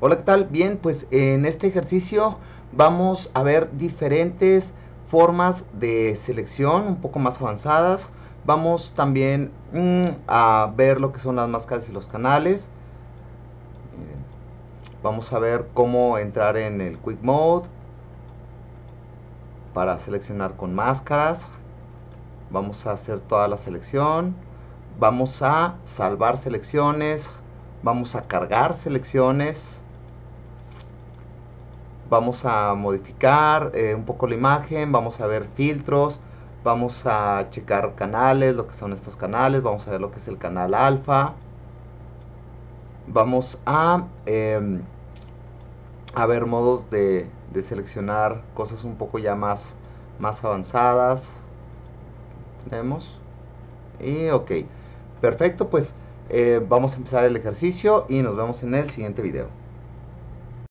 Hola, ¿qué tal? Bien, pues en este ejercicio vamos a ver diferentes formas de selección un poco más avanzadas. Vamos también mm, a ver lo que son las máscaras y los canales. Vamos a ver cómo entrar en el Quick Mode para seleccionar con máscaras. Vamos a hacer toda la selección. Vamos a salvar selecciones. Vamos a cargar selecciones vamos a modificar eh, un poco la imagen, vamos a ver filtros, vamos a checar canales, lo que son estos canales, vamos a ver lo que es el canal alfa, vamos a, em, a ver modos de, seleccionar cosas un poco ya más, más avanzadas, tenemos, y ok, perfecto, pues eh, vamos a empezar el ejercicio y nos vemos en el siguiente video.